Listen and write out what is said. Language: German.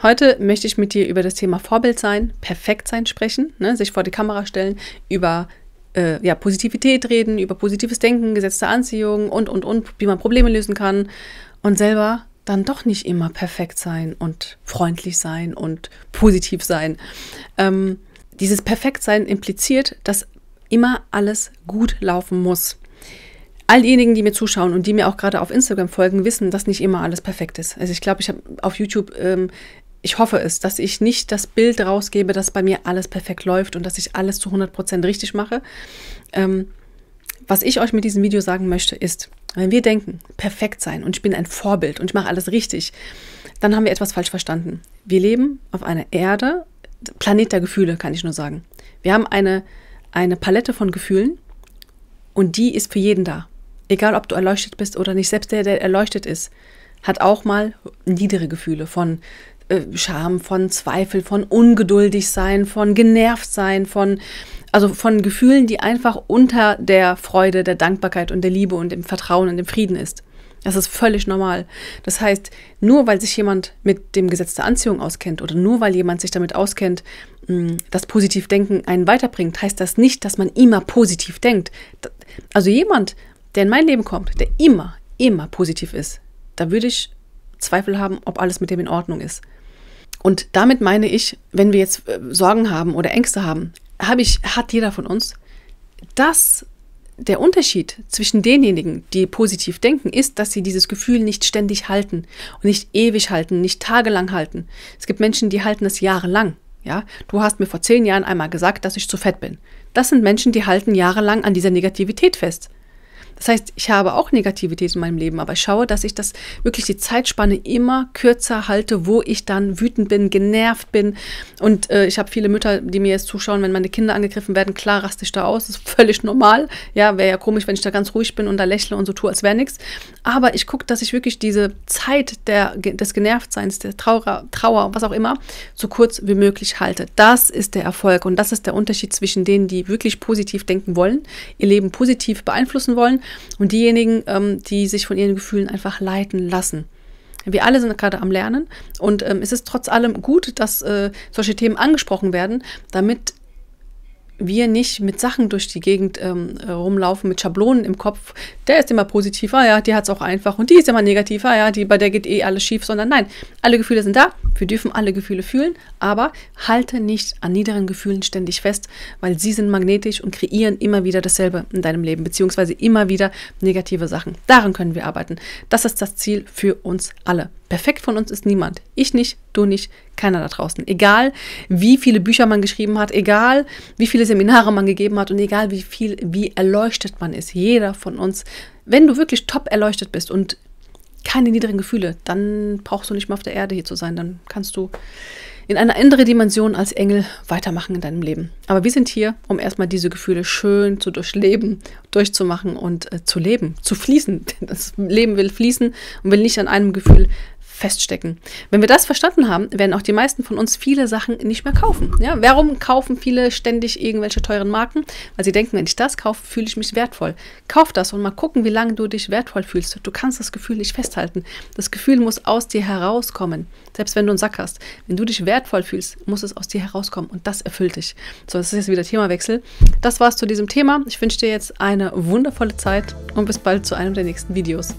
Heute möchte ich mit dir über das Thema Vorbild sein, perfekt sein sprechen, ne, sich vor die Kamera stellen, über äh, ja, Positivität reden, über positives Denken, gesetzte Anziehung und, und, und, wie man Probleme lösen kann und selber dann doch nicht immer perfekt sein und freundlich sein und positiv sein. Ähm, dieses Perfektsein impliziert, dass immer alles gut laufen muss. All diejenigen, die mir zuschauen und die mir auch gerade auf Instagram folgen, wissen, dass nicht immer alles perfekt ist. Also ich glaube, ich habe auf YouTube ähm, ich hoffe es, dass ich nicht das Bild rausgebe, dass bei mir alles perfekt läuft und dass ich alles zu 100% richtig mache. Ähm, was ich euch mit diesem Video sagen möchte, ist, wenn wir denken, perfekt sein und ich bin ein Vorbild und ich mache alles richtig, dann haben wir etwas falsch verstanden. Wir leben auf einer Erde, Planet der Gefühle, kann ich nur sagen. Wir haben eine, eine Palette von Gefühlen und die ist für jeden da. Egal, ob du erleuchtet bist oder nicht, selbst der, der erleuchtet ist, hat auch mal niedere Gefühle von äh, Scham, von Zweifel, von ungeduldig sein, von genervt sein, von also von Gefühlen, die einfach unter der Freude, der Dankbarkeit und der Liebe und dem Vertrauen und dem Frieden ist. Das ist völlig normal. Das heißt, nur weil sich jemand mit dem Gesetz der Anziehung auskennt oder nur weil jemand sich damit auskennt, dass positiv denken einen weiterbringt, heißt das nicht, dass man immer positiv denkt. Also jemand, der in mein Leben kommt, der immer, immer positiv ist, da würde ich Zweifel haben, ob alles mit dem in Ordnung ist. Und damit meine ich, wenn wir jetzt äh, Sorgen haben oder Ängste haben, habe ich, hat jeder von uns, dass der Unterschied zwischen denjenigen, die positiv denken, ist, dass sie dieses Gefühl nicht ständig halten und nicht ewig halten, nicht tagelang halten. Es gibt Menschen, die halten es jahrelang. Ja, du hast mir vor zehn Jahren einmal gesagt, dass ich zu fett bin. Das sind Menschen, die halten jahrelang an dieser Negativität fest. Das heißt, ich habe auch Negativität in meinem Leben, aber ich schaue, dass ich das wirklich die Zeitspanne immer kürzer halte, wo ich dann wütend bin, genervt bin. Und äh, ich habe viele Mütter, die mir jetzt zuschauen, wenn meine Kinder angegriffen werden, klar raste ich da aus, das ist völlig normal. Ja, wäre ja komisch, wenn ich da ganz ruhig bin und da lächle und so tue, als wäre nichts. Aber ich gucke, dass ich wirklich diese Zeit der, des Genervtseins, der Trauer, Trauer, was auch immer, so kurz wie möglich halte. Das ist der Erfolg und das ist der Unterschied zwischen denen, die wirklich positiv denken wollen, ihr Leben positiv beeinflussen wollen und diejenigen, ähm, die sich von ihren Gefühlen einfach leiten lassen. Wir alle sind gerade am Lernen und ähm, es ist trotz allem gut, dass äh, solche Themen angesprochen werden, damit wir nicht mit Sachen durch die Gegend ähm, rumlaufen, mit Schablonen im Kopf. Der ist immer positiver, ja, die hat es auch einfach. Und die ist immer negativer, ja, die, bei der geht eh alles schief. Sondern nein, alle Gefühle sind da. Wir dürfen alle Gefühle fühlen, aber halte nicht an niederen Gefühlen ständig fest, weil sie sind magnetisch und kreieren immer wieder dasselbe in deinem Leben, beziehungsweise immer wieder negative Sachen. Daran können wir arbeiten. Das ist das Ziel für uns alle. Perfekt von uns ist niemand. Ich nicht, du nicht, keiner da draußen. Egal, wie viele Bücher man geschrieben hat, egal, wie viele Seminare man gegeben hat und egal, wie viel, wie erleuchtet man ist. Jeder von uns, wenn du wirklich top erleuchtet bist und keine niedrigen Gefühle, dann brauchst du nicht mehr auf der Erde hier zu sein. Dann kannst du in einer andere Dimension als Engel weitermachen in deinem Leben. Aber wir sind hier, um erstmal diese Gefühle schön zu durchleben, durchzumachen und äh, zu leben, zu fließen. Das Leben will fließen und will nicht an einem Gefühl feststecken. Wenn wir das verstanden haben, werden auch die meisten von uns viele Sachen nicht mehr kaufen. Ja, warum kaufen viele ständig irgendwelche teuren Marken? Weil sie denken, wenn ich das kaufe, fühle ich mich wertvoll. Kauf das und mal gucken, wie lange du dich wertvoll fühlst. Du kannst das Gefühl nicht festhalten. Das Gefühl muss aus dir herauskommen. Selbst wenn du einen Sack hast. Wenn du dich wertvoll fühlst, muss es aus dir herauskommen und das erfüllt dich. So, das ist jetzt wieder Themawechsel. Das war es zu diesem Thema. Ich wünsche dir jetzt eine wundervolle Zeit und bis bald zu einem der nächsten Videos.